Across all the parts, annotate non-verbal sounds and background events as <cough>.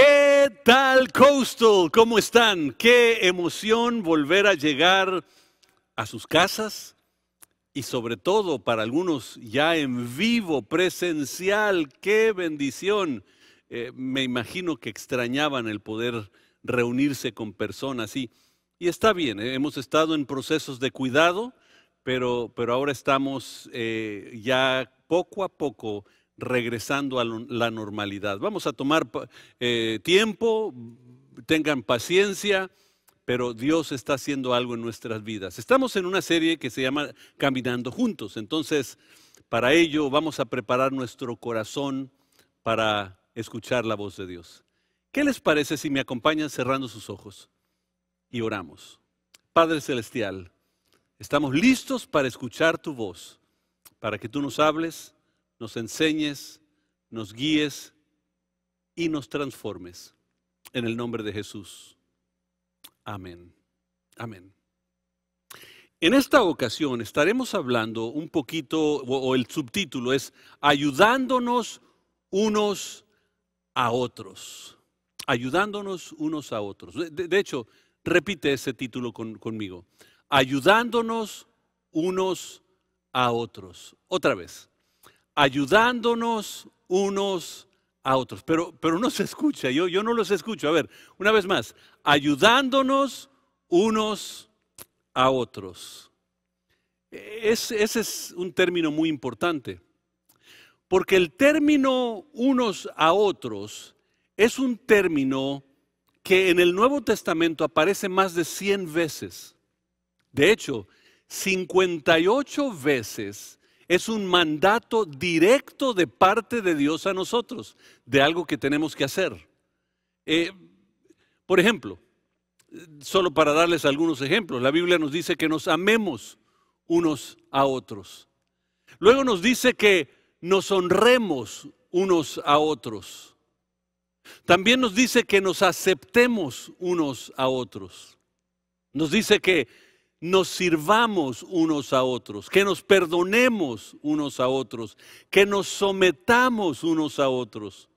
¿Qué tal Coastal? ¿Cómo están? Qué emoción volver a llegar a sus casas y sobre todo para algunos ya en vivo, presencial. Qué bendición. Eh, me imagino que extrañaban el poder reunirse con personas y, y está bien, eh, hemos estado en procesos de cuidado, pero, pero ahora estamos eh, ya poco a poco regresando a la normalidad. Vamos a tomar eh, tiempo, tengan paciencia, pero Dios está haciendo algo en nuestras vidas. Estamos en una serie que se llama Caminando Juntos, entonces para ello vamos a preparar nuestro corazón para escuchar la voz de Dios. ¿Qué les parece si me acompañan cerrando sus ojos y oramos? Padre Celestial, estamos listos para escuchar tu voz, para que tú nos hables nos enseñes, nos guíes y nos transformes. En el nombre de Jesús. Amén. Amén. En esta ocasión estaremos hablando un poquito, o, el subtítulo es Ayudándonos unos a otros. Ayudándonos unos a otros. De, hecho, repite ese título conmigo. Ayudándonos unos a otros. Otra vez ayudándonos unos a otros. Pero, pero no se escucha, yo, yo no los escucho. A ver, una vez más, ayudándonos unos a otros. ese es un término muy importante, porque el término unos a otros es un término que en el Nuevo Testamento aparece más de 100 veces. De hecho, 58 veces es un mandato directo de parte de Dios a nosotros, de algo que tenemos que hacer. Eh, por ejemplo, solo para darles algunos ejemplos, la Biblia nos dice que nos amemos unos a otros. Luego nos dice que nos honremos unos a otros. También nos dice que nos aceptemos unos a otros. Nos dice que nos sirvamos unos a otros, que nos perdonemos unos a otros, que nos sometamos unos a otros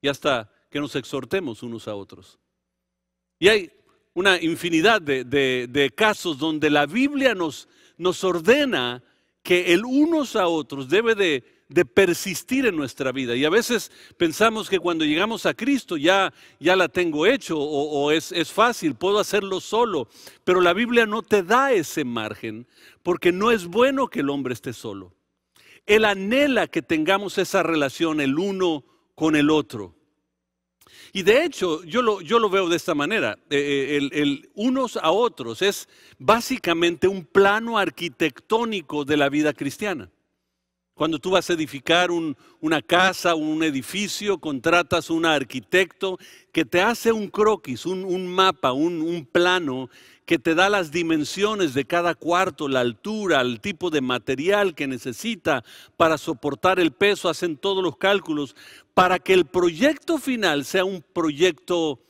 y hasta que nos exhortemos unos a otros. Y hay una infinidad de, casos donde la Biblia nos, nos ordena que el unos a otros debe de de persistir en nuestra vida. Y a veces pensamos que cuando llegamos a Cristo ya, ya la tengo hecho o, es, fácil, puedo hacerlo solo. Pero la Biblia no te da ese margen porque no es bueno que el hombre esté solo. Él anhela que tengamos esa relación el uno con el otro. Y de hecho, yo lo, yo lo veo de esta manera, eh, eh, el, unos a otros es básicamente un plano arquitectónico de la vida cristiana. Cuando tú vas a edificar una casa, un edificio, contratas a un arquitecto que te hace un croquis, un, mapa, un, plano que te da las dimensiones de cada cuarto, la altura, el tipo de material que necesita para soportar el peso, hacen todos los cálculos, para que el proyecto final sea un proyecto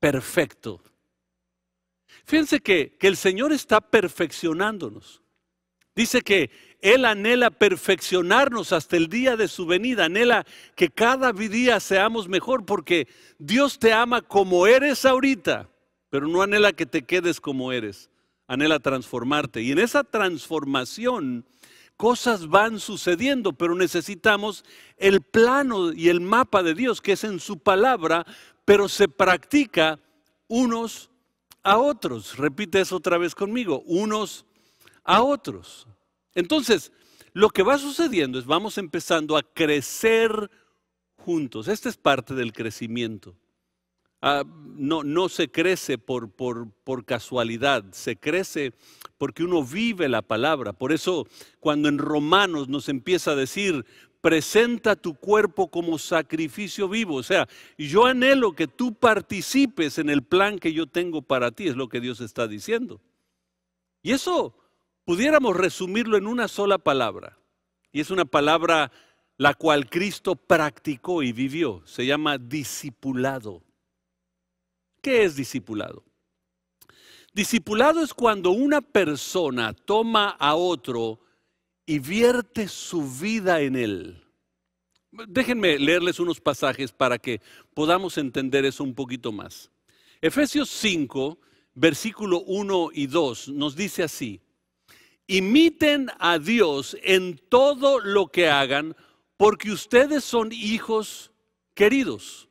perfecto. Fíjense que, que el Señor está perfeccionándonos. Dice que Él anhela perfeccionarnos hasta el día de su venida, anhela que cada día seamos mejor porque Dios te ama como eres ahorita, pero no anhela que te quedes como eres, anhela transformarte. Y en esa transformación cosas van sucediendo, pero necesitamos el plano y el mapa de Dios que es en su palabra, pero se practica unos a otros. Repite eso otra vez conmigo, unos a otros. Entonces, lo que va sucediendo es vamos empezando a crecer juntos. Esta es parte del crecimiento. Ah, no, no, se crece por, por, por, casualidad, se crece porque uno vive la palabra. Por eso cuando en Romanos nos empieza a decir, presenta tu cuerpo como sacrificio vivo, o sea, yo anhelo que tú participes en el plan que yo tengo para ti, es lo que Dios está diciendo. Y eso pudiéramos resumirlo en una sola palabra, y es una palabra la cual Cristo practicó y vivió, se llama discipulado. ¿Qué es discipulado? Discipulado es cuando una persona toma a otro y vierte su vida en él. Déjenme leerles unos pasajes para que podamos entender eso un poquito más. Efesios 5, versículo 1 y 2 nos dice así, Imiten a Dios en todo lo que hagan, porque ustedes son hijos queridos.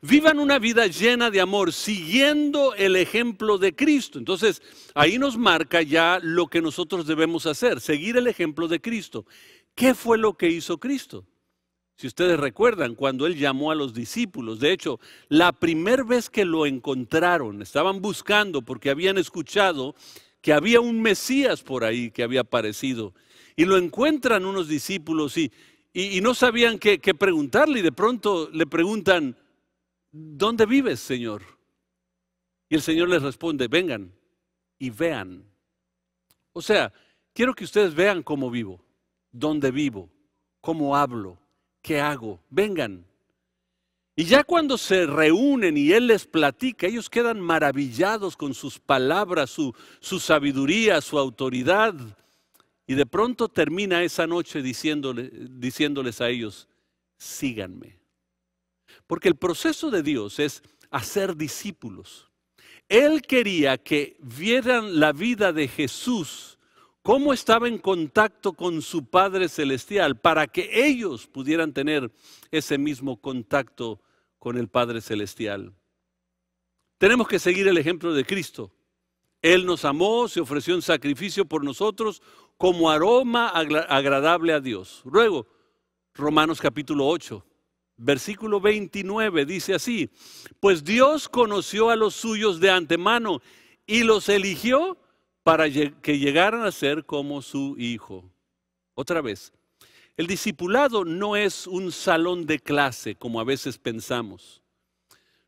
Vivan una vida llena de amor, siguiendo el ejemplo de Cristo. Entonces, ahí nos marca ya lo que nosotros debemos hacer, seguir el ejemplo de Cristo. ¿Qué fue lo que hizo Cristo? Si ustedes recuerdan, cuando él llamó a los discípulos, de hecho, la primera vez que lo encontraron, estaban buscando porque habían escuchado que había un Mesías por ahí que había aparecido. Y lo encuentran unos discípulos y, y, no sabían qué, qué preguntarle y de pronto le preguntan, ¿dónde vives, Señor? Y el Señor les responde, vengan y vean. O sea, quiero que ustedes vean cómo vivo, dónde vivo, cómo hablo, qué hago. Vengan y ya cuando se reúnen y Él les platica, ellos quedan maravillados con sus palabras, su, sabiduría, su autoridad. Y de pronto termina esa noche diciéndoles a ellos, síganme. Porque el proceso de Dios es hacer discípulos. Él quería que vieran la vida de Jesús, cómo estaba en contacto con su Padre Celestial, para que ellos pudieran tener ese mismo contacto con el Padre Celestial. Tenemos que seguir el ejemplo de Cristo. Él nos amó, se ofreció en sacrificio por nosotros como aroma agradable a Dios. Luego, Romanos capítulo 8, versículo 29 dice así, pues Dios conoció a los suyos de antemano y los eligió para que llegaran a ser como su hijo. Otra vez, el discipulado no es un salón de clase, como a veces pensamos.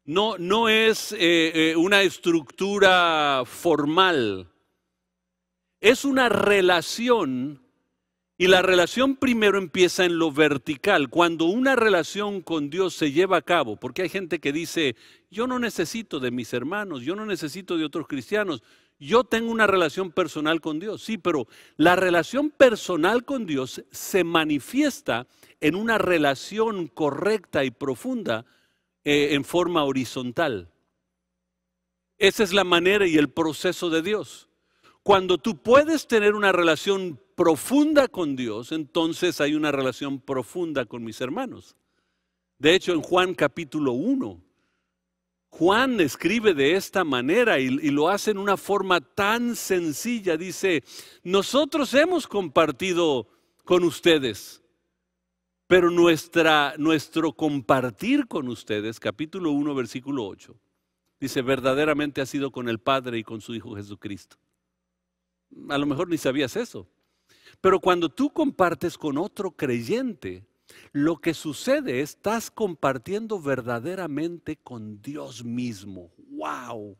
No, no es eh, eh, una estructura formal. Es una relación y la relación primero empieza en lo vertical. Cuando una relación con Dios se lleva a cabo, porque hay gente que dice, yo no necesito de mis hermanos, yo no necesito de otros cristianos, yo tengo una relación personal con Dios, sí, pero la relación personal con Dios se manifiesta en una relación correcta y profunda eh, en forma horizontal. Esa es la manera y el proceso de Dios. Cuando tú puedes tener una relación profunda con Dios, entonces hay una relación profunda con mis hermanos. De hecho, en Juan capítulo 1, Juan escribe de esta manera y, lo hace en una forma tan sencilla. Dice, nosotros hemos compartido con ustedes, pero nuestra, nuestro compartir con ustedes, capítulo 1, versículo 8, dice, verdaderamente ha sido con el Padre y con su Hijo Jesucristo. A lo mejor ni sabías eso, pero cuando tú compartes con otro creyente, lo que sucede es, estás compartiendo verdaderamente con Dios mismo. ¡Wow!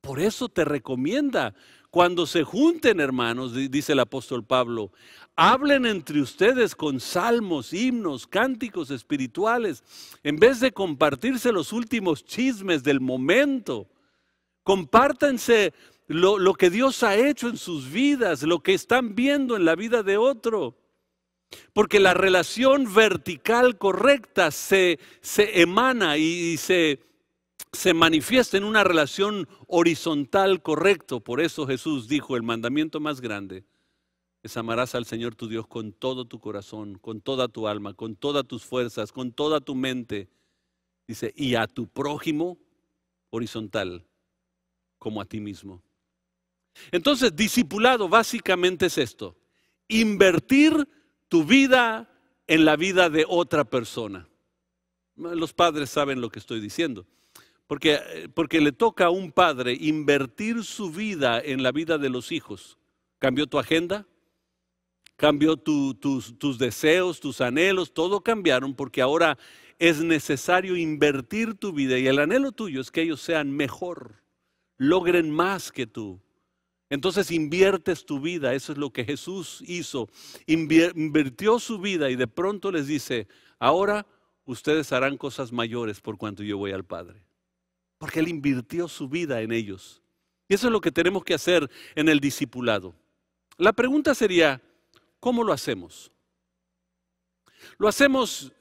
Por eso te recomienda, cuando se junten hermanos, dice el apóstol Pablo, hablen entre ustedes con salmos, himnos, cánticos espirituales, en vez de compartirse los últimos chismes del momento. Compártanse lo que Dios ha hecho en sus vidas, lo que están viendo en la vida de otro. Porque la relación vertical correcta se, emana y, se, se manifiesta en una relación horizontal correcta. Por eso Jesús dijo, el mandamiento más grande es amarás al Señor tu Dios con todo tu corazón, con toda tu alma, con todas tus fuerzas, con toda tu mente. Dice, y a tu prójimo horizontal, como a ti mismo. Entonces, discipulado básicamente es esto, invertir tu vida en la vida de otra persona. Los padres saben lo que estoy diciendo. Porque, porque le toca a un padre invertir su vida en la vida de los hijos. ¿Cambió tu agenda? ¿Cambió tus, tus deseos, tus anhelos? Todo cambiaron porque ahora es necesario invertir tu vida y el anhelo tuyo es que ellos sean mejor, logren más que tú. Entonces inviertes tu vida, eso es lo que Jesús hizo. Invirtió su vida y de pronto les dice, ahora ustedes harán cosas mayores por cuanto yo voy al Padre. Porque Él invirtió su vida en ellos. Y eso es lo que tenemos que hacer en el discipulado. La pregunta sería, ¿cómo lo hacemos? Lo hacemos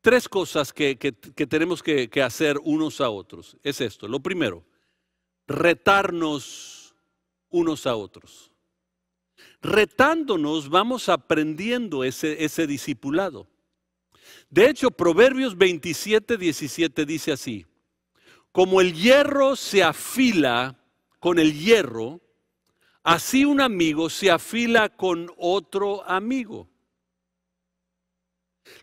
tres cosas que, tenemos que, que hacer unos a otros. Es esto. Lo primero, retarnos unos a otros. Retándonos vamos aprendiendo ese, ese discipulado. De hecho, Proverbios 27, 17 dice así, como el hierro se afila con el hierro, así un amigo se afila con otro amigo.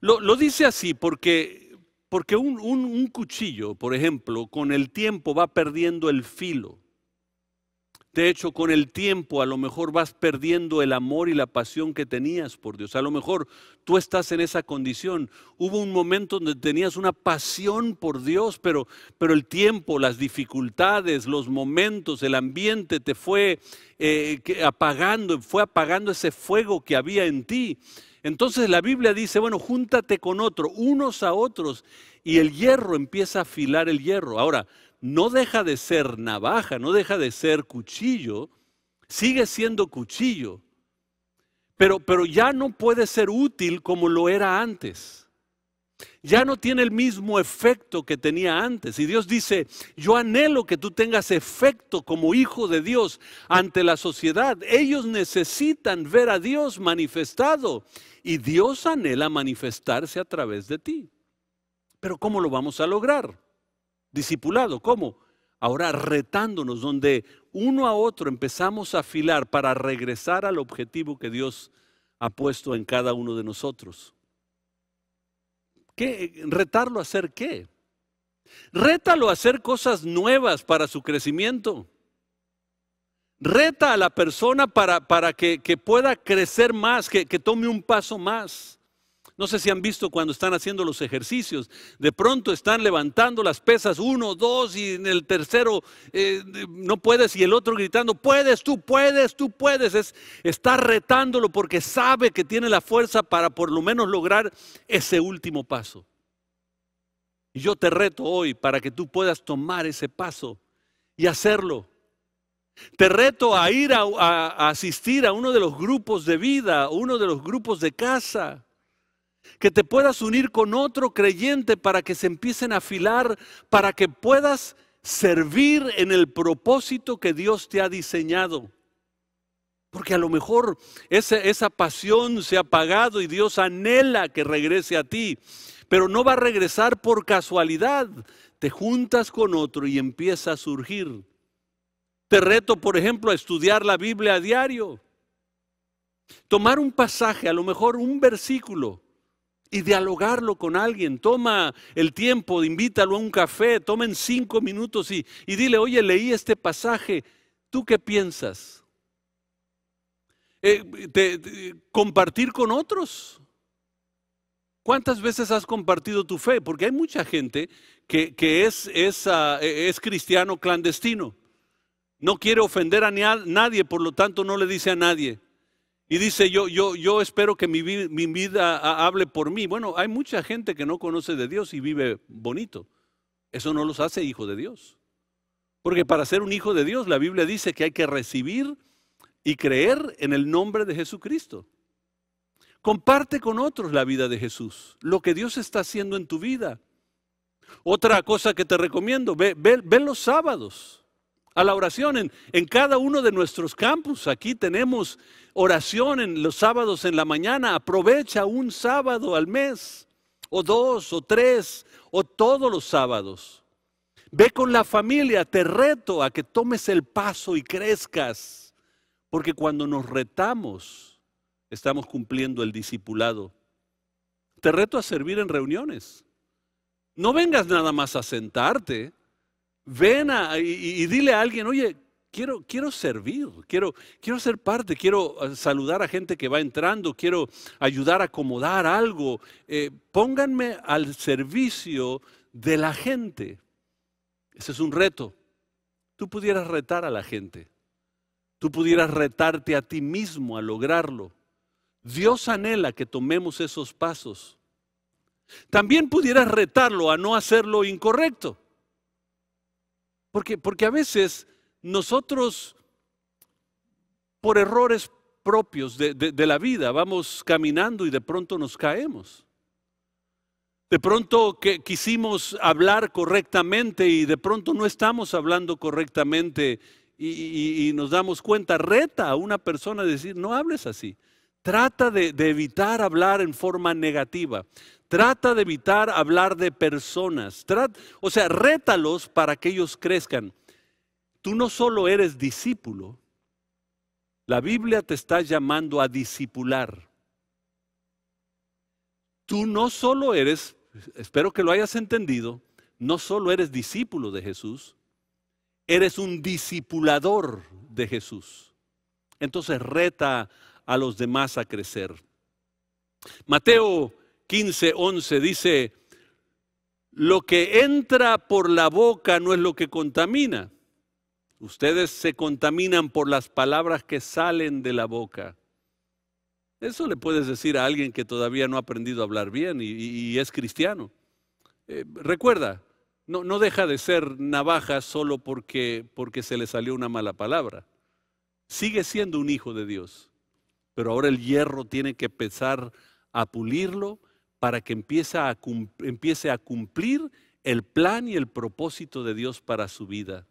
Lo, dice así porque, porque un cuchillo, por ejemplo, con el tiempo va perdiendo el filo. De hecho, con el tiempo a lo mejor vas perdiendo el amor y la pasión que tenías por Dios. A lo mejor tú estás en esa condición. Hubo un momento donde tenías una pasión por Dios, pero, pero el tiempo, las dificultades, los momentos, el ambiente te fue eh, apagando, fue apagando ese fuego que había en ti. Entonces la Biblia dice, bueno, júntate con otro, unos a otros, y el hierro empieza a afilar el hierro. Ahora, no deja de ser navaja, no deja de ser cuchillo, sigue siendo cuchillo, pero, pero ya no puede ser útil como lo era antes. Ya no tiene el mismo efecto que tenía antes. Y Dios dice, yo anhelo que tú tengas efecto como hijo de Dios ante la sociedad. Ellos necesitan ver a Dios manifestado y Dios anhela manifestarse a través de ti. Pero ¿cómo lo vamos a lograr? Discipulado, ¿cómo? Ahora retándonos, donde uno a otro empezamos a afilar para regresar al objetivo que Dios ha puesto en cada uno de nosotros. ¿Qué? ¿Retarlo a hacer qué? Rétalo a hacer cosas nuevas para su crecimiento. Reta a la persona para, para que, pueda crecer más, que tome un paso más. No sé si han visto cuando están haciendo los ejercicios, de pronto están levantando las pesas uno, dos y en el tercero eh, no puedes y el otro gritando, puedes, tú puedes, tú puedes. Es, está retándolo porque sabe que tiene la fuerza para por lo menos lograr ese último paso. Y yo te reto hoy para que tú puedas tomar ese paso y hacerlo. Te reto a ir a, a asistir a uno de los grupos de vida, uno de los grupos de casa que te puedas unir con otro creyente para que se empiecen a afilar, para que puedas servir en el propósito que Dios te ha diseñado. Porque a lo mejor esa, esa, pasión se ha apagado y Dios anhela que regrese a ti, pero no va a regresar por casualidad. Te juntas con otro y empieza a surgir. Te reto, por ejemplo, a estudiar la Biblia a diario. Tomar un pasaje, a lo mejor un versículo, y dialogarlo con alguien. Toma el tiempo, invítalo a un café, tomen cinco minutos y, dile, oye, leí este pasaje, ¿tú qué piensas? Eh, compartir con otros. ¿Cuántas veces has compartido tu fe? Porque hay mucha gente que, ah, es cristiano clandestino. No quiere ofender a nadie, por lo tanto no le dice a nadie. Y dice, yo, yo, yo espero que mi, vida hable por mí. Bueno, hay mucha gente que no conoce de Dios y vive bonito. Eso no los hace hijo de Dios. Porque para ser un hijo de Dios, la Biblia dice que hay que recibir y creer en el nombre de Jesucristo. Comparte con otros la vida de Jesús, lo que Dios está haciendo en tu vida. Otra cosa que te recomiendo, ve, los sábados a la oración en, en, cada uno de nuestros campus. Aquí tenemos oración en los sábados en la mañana, aprovecha un sábado al mes, o dos, o tres, o todos los sábados. Ve con la familia, te reto a que tomes el paso y crezcas, porque cuando nos retamos, estamos cumpliendo el discipulado. Te reto a servir en reuniones. No vengas nada más a sentarte. Ven y, y dile a alguien, oye, Quiero, servir, quiero, quiero ser parte, quiero eh, saludar a gente que va entrando, quiero ayudar a acomodar algo. Eh, pónganme al servicio de la gente. Ese es un reto. Tú pudieras retar a la gente. Tú pudieras retarte a ti mismo a lograrlo. Dios anhela que tomemos esos pasos. También pudieras retarlo a no hacerlo incorrecto. Porque, porque a veces nosotros por errores propios de, la vida vamos caminando y de pronto nos caemos. De pronto quisimos hablar correctamente y de pronto no estamos hablando correctamente y, nos damos cuenta, reta a una persona a decir, no hables así. Trata de, evitar hablar en forma negativa. Trata de evitar hablar de personas. o sea, rétalos para que ellos crezcan. Tú no solo eres discípulo, la Biblia te está llamando a discipular. Tú no solo eres, espero que lo hayas entendido, no solo eres discípulo de Jesús, eres un discipulador de Jesús. Entonces reta a los demás a crecer. Mateo 15, 11 dice, lo que entra por la boca no es lo que contamina Ustedes se contaminan por las palabras que salen de la boca. Eso le puedes decir a alguien que todavía no ha aprendido a hablar bien y, es cristiano. Eh, recuerda, no, deja de ser navaja solo porque, porque se le salió una mala palabra. Sigue siendo un hijo de Dios, pero ahora el hierro tiene que empezar a pulirlo para que empiece a cumplir el plan y el propósito de Dios para su vida.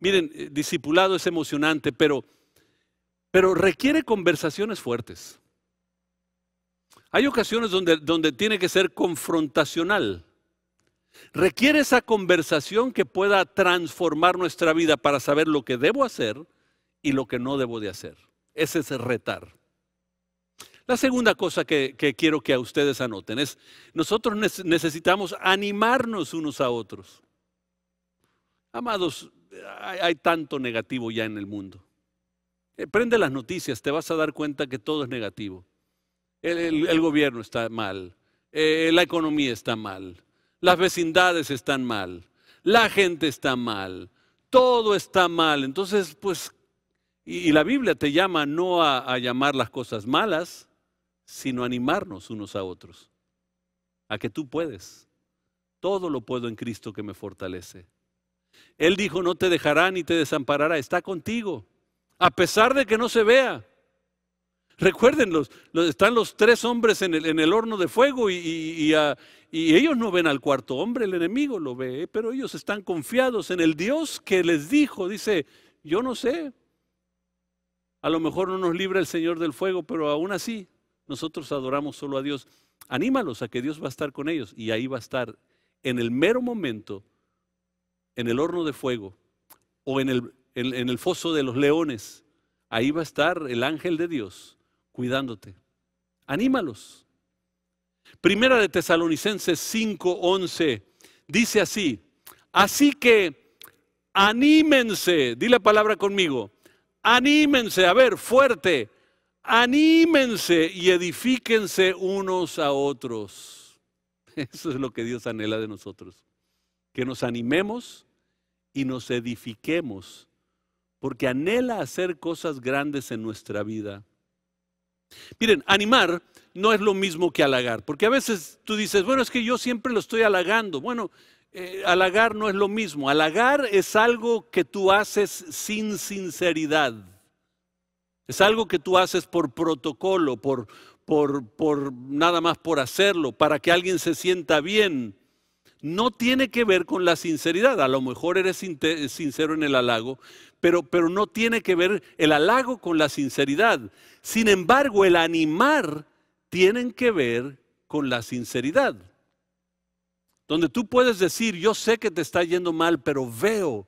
Miren, eh, discipulado es emocionante, pero, pero requiere conversaciones fuertes. Hay ocasiones donde, donde tiene que ser confrontacional. Requiere esa conversación que pueda transformar nuestra vida para saber lo que debo hacer y lo que no debo de hacer. Ese es retar. La segunda cosa que, que, quiero que a ustedes anoten es, nosotros necesitamos animarnos unos a otros. Amados, hay, tanto negativo ya en el mundo. Eh, prende las noticias, te vas a dar cuenta que todo es negativo. El, gobierno está mal, eh, la economía está mal, las vecindades están mal, la gente está mal, todo está mal. Entonces, pues, y, la Biblia te llama no a, llamar las cosas malas, sino a animarnos unos a otros, a que tú puedes. Todo lo puedo en Cristo que me fortalece. Él dijo, no te dejará ni te desamparará, está contigo, a pesar de que no se vea. Recuerden, están los tres hombres en el, horno de fuego y, ah, y, ellos no ven al cuarto hombre, el enemigo lo ve, pero ellos están confiados en el Dios que les dijo, dice, yo no sé, a lo mejor no nos libra el Señor del fuego, pero aún así nosotros adoramos solo a Dios. Anímalos a que Dios va a estar con ellos y ahí va a estar en el mero momento en el horno de fuego o en el, en, el foso de los leones. Ahí va a estar el ángel de Dios cuidándote. Anímalos. Primera de Tesalonicenses 5:11 dice así, así que anímense, di la palabra conmigo, anímense, a ver, fuerte, anímense y edifíquense unos a otros. <laughs> Eso es lo que Dios anhela de nosotros que nos animemos y nos edifiquemos, porque anhela hacer cosas grandes en nuestra vida. Miren, animar no es lo mismo que halagar, porque a veces tú dices, bueno, es que yo siempre lo estoy halagando. Bueno, eh, halagar no es lo mismo. Halagar es algo que tú haces sin sinceridad. Es algo que tú haces por protocolo, por, por, por nada más por hacerlo, para que alguien se sienta bien no tiene que ver con la sinceridad. A lo mejor eres sincero en el halago, pero, no tiene que ver el halago con la sinceridad. Sin embargo, el animar tienen que ver con la sinceridad. Donde tú puedes decir, yo sé que te está yendo mal, pero veo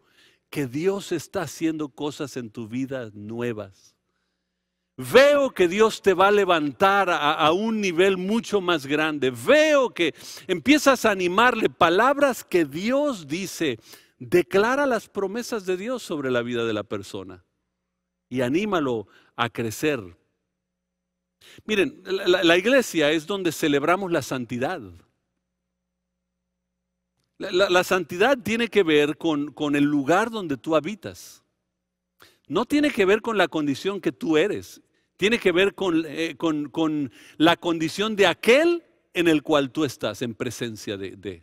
que Dios está haciendo cosas en tu vida nuevas. Veo que Dios te va a levantar a, un nivel mucho más grande. Veo que empiezas a animarle palabras que Dios dice. Declara las promesas de Dios sobre la vida de la persona y anímalo a crecer. Miren, la, iglesia es donde celebramos la santidad. La, santidad tiene que ver con el lugar donde tú habitas no tiene que ver con la condición que tú eres, tiene que ver eh, con, con, la condición de aquel en el cual tú estás en presencia de, de.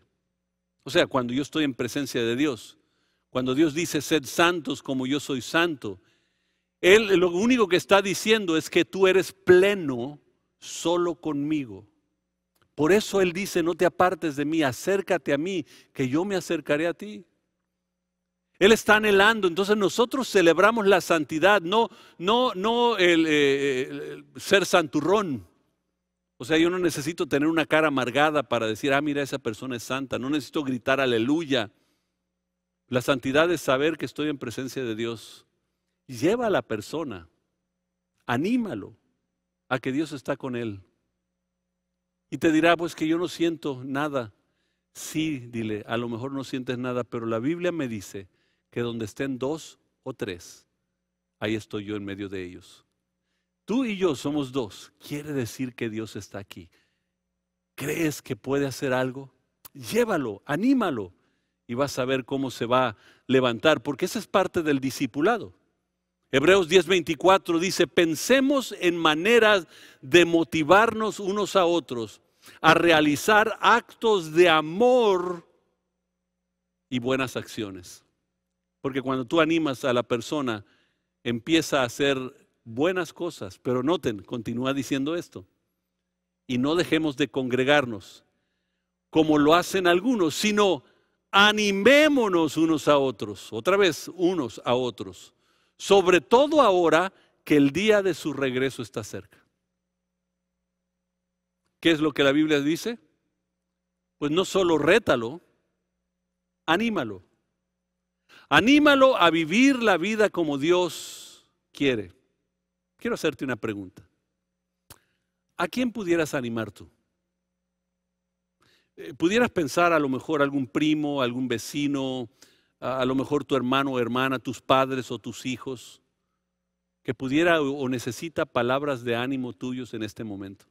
O sea, cuando yo estoy en presencia de Dios, cuando Dios dice, sed santos como yo soy santo, Él lo único que está diciendo es que tú eres pleno solo conmigo. Por eso Él dice, no te apartes de mí, acércate a mí, que yo me acercaré a ti. Él está anhelando. Entonces nosotros celebramos la santidad, no, no, no el, eh, el ser santurrón. O sea, yo no necesito tener una cara amargada para decir, ah, mira, esa persona es santa. No necesito gritar aleluya. La santidad es saber que estoy en presencia de Dios. Lleva a la persona, anímalo a que Dios está con él. Y te dirá, pues que yo no siento nada. Sí, dile, a lo mejor no sientes nada, pero la Biblia me dice que donde estén dos o tres, ahí estoy yo en medio de ellos. Tú y yo somos dos. Quiere decir que Dios está aquí. ¿Crees que puede hacer algo? Llévalo, anímalo y vas a ver cómo se va a levantar, porque esa es parte del discipulado. Hebreos 10:24 dice, pensemos en maneras de motivarnos unos a otros a realizar actos de amor y buenas acciones. Porque cuando tú animas a la persona, empieza a hacer buenas cosas. Pero noten, continúa diciendo esto. Y no dejemos de congregarnos, como lo hacen algunos, sino animémonos unos a otros, otra vez unos a otros, sobre todo ahora que el día de su regreso está cerca. ¿Qué es lo que la Biblia dice? Pues no solo rétalo, anímalo. Anímalo a vivir la vida como Dios quiere. Quiero hacerte una pregunta. ¿A quién pudieras animar tú? Eh, pudieras pensar a lo mejor algún primo, algún vecino, a, lo mejor tu hermano o hermana, tus padres o tus hijos, que pudiera o necesita palabras de ánimo tuyos en este momento.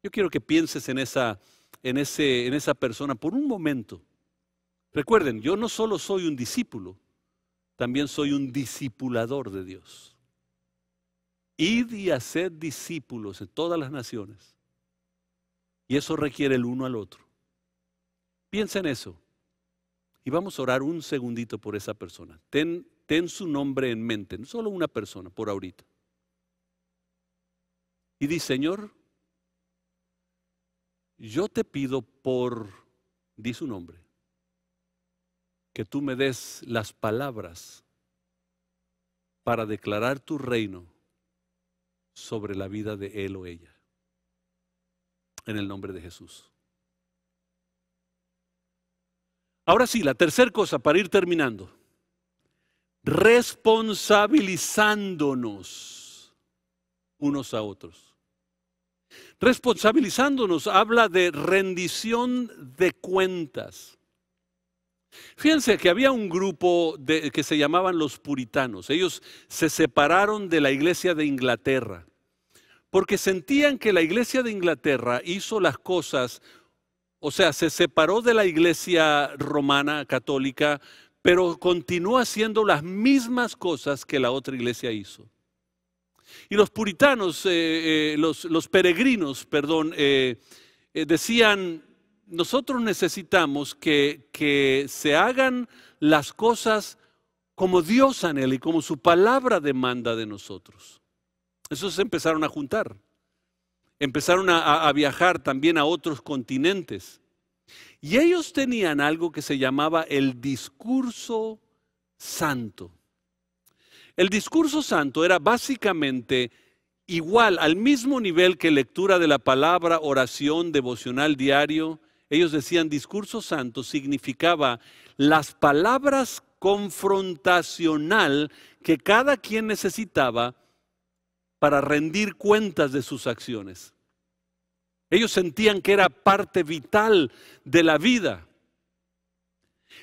Yo quiero que pienses en esa, en, ese, en esa persona por un momento Recuerden, yo no solo soy un discípulo, también soy un discipulador de Dios. Id y haced discípulos en todas las naciones. Y eso requiere el uno al otro. Piensa en eso. Y vamos a orar un segundito por esa persona. Ten, ten su nombre en mente, no solo una persona, por ahorita. Y di, Señor, yo te pido por, di su nombre, que tú me des las palabras para declarar tu reino sobre la vida de él o ella. En el nombre de Jesús. Ahora sí, la tercera cosa para ir terminando. Responsabilizándonos unos a otros. Responsabilizándonos habla de rendición de cuentas. Fíjense que había un grupo que se llamaban los puritanos. Ellos se separaron de la iglesia de Inglaterra porque sentían que la iglesia de Inglaterra hizo las cosas, o sea, se separó de la iglesia romana católica, pero continuó haciendo las mismas cosas que la otra iglesia hizo. Y los puritanos, eh, eh, los, peregrinos, perdón, eh, decían, nosotros necesitamos que, se hagan las cosas como Dios anhela y como su palabra demanda de nosotros. Esos se empezaron a juntar. Empezaron a, viajar también a otros continentes. Y ellos tenían algo que se llamaba el discurso santo. El discurso santo era básicamente igual, al mismo nivel que lectura de la palabra, oración, devocional diario, ellos decían, discurso santo significaba las palabras confrontacional que cada quien necesitaba para rendir cuentas de sus acciones. Ellos sentían que era parte vital de la vida.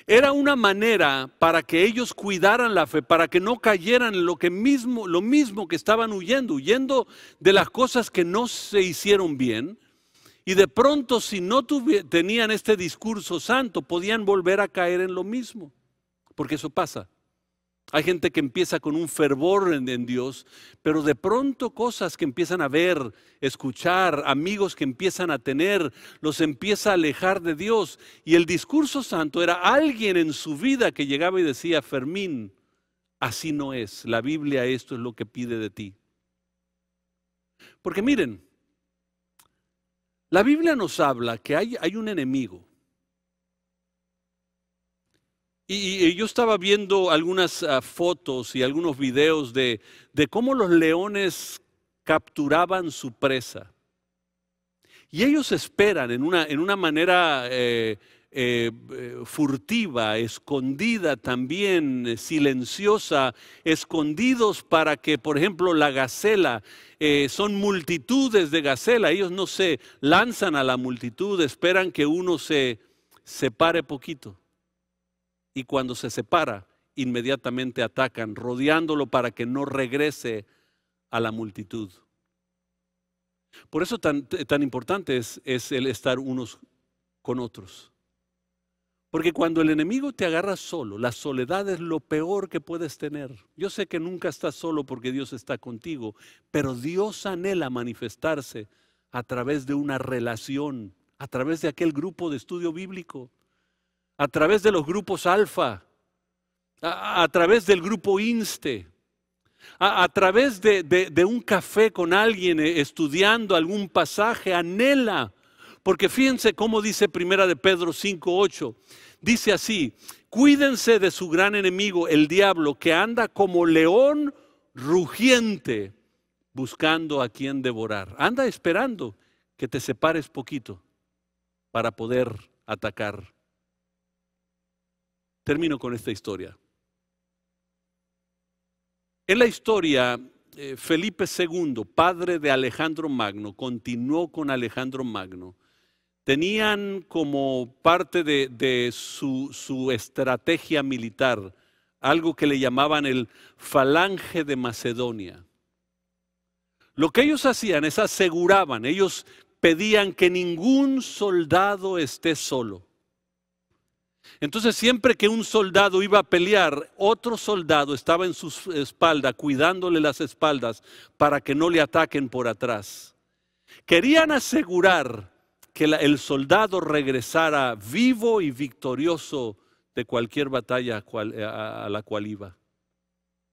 Era una manera para que ellos cuidaran la fe, para que no cayeran en lo, mismo, lo mismo que estaban huyendo, huyendo de las cosas que no se hicieron bien, y de pronto, si no tenían este discurso santo, podían volver a caer en lo mismo. Porque eso pasa. Hay gente que empieza con un fervor en, en, Dios, pero de pronto cosas que empiezan a ver, escuchar, amigos que empiezan a tener, los empieza a alejar de Dios. Y el discurso santo era alguien en su vida que llegaba y decía, Fermín, así no es, la Biblia esto es lo que pide de ti. Porque miren, la Biblia nos habla que hay, hay un enemigo. Y, yo estaba viendo algunas ah, fotos y algunos videos de, cómo los leones capturaban su presa. Y ellos esperan en una, en una manera eh, eh, furtiva, escondida también, eh, silenciosa, escondidos para que, por ejemplo, la gacela, eh, son multitudes de gacela, ellos no se lanzan a la multitud, esperan que uno se separe poquito. Y cuando se separa, inmediatamente atacan, rodeándolo para que no regrese a la multitud. Por eso tan, importante es, es el estar unos con otros. Porque cuando el enemigo te agarra solo, la soledad es lo peor que puedes tener. Yo sé que nunca estás solo porque Dios está contigo, pero Dios anhela manifestarse a través de una relación, a través de aquel grupo de estudio bíblico, a través de los grupos alfa, a, través del grupo inste, a, través de, de un café con alguien eh, estudiando algún pasaje, anhela porque fíjense cómo dice Primera de Pedro 5:8. Dice así, cuídense de su gran enemigo, el diablo, que anda como león rugiente buscando a quien devorar. Anda esperando que te separes poquito para poder atacar. Termino con esta historia. En la historia, eh, Felipe II, padre de Alejandro Magno, continuó con Alejandro Magno tenían como parte de, su, estrategia militar algo que le llamaban el falange de Macedonia. Lo que ellos hacían es aseguraban, ellos pedían que ningún soldado esté solo. Entonces siempre que un soldado iba a pelear, otro soldado estaba en su espalda, cuidándole las espaldas para que no le ataquen por atrás. Querían asegurar que el soldado regresara vivo y victorioso de cualquier batalla eh, a, a la cual iba.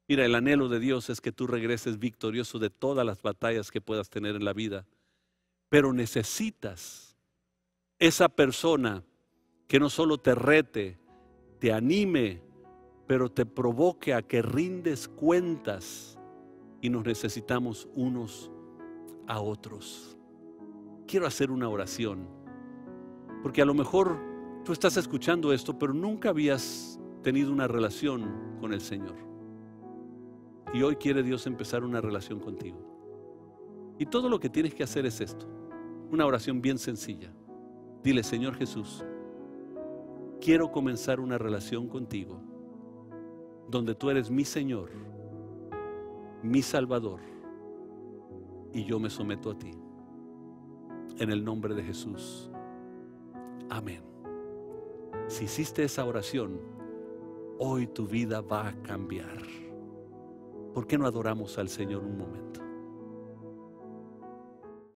Mira, el anhelo de Dios es que tú regreses victorioso de todas las batallas que puedas tener en la vida, pero necesitas esa persona que no solo te rete, te anime, pero te provoque a que rindes cuentas y nos necesitamos unos a otros quiero hacer una oración. Porque a lo mejor tú estás escuchando esto, pero nunca habías tenido una relación con el Señor. Y hoy quiere Dios empezar una relación contigo. Y todo lo que tienes que hacer es esto. Una oración bien sencilla. Dile, Señor Jesús, quiero comenzar una relación contigo donde tú eres mi Señor, mi Salvador, y yo me someto a ti en el nombre de Jesús. Amén. Si hiciste esa oración, hoy tu vida va a cambiar. ¿Por qué no adoramos al Señor un momento?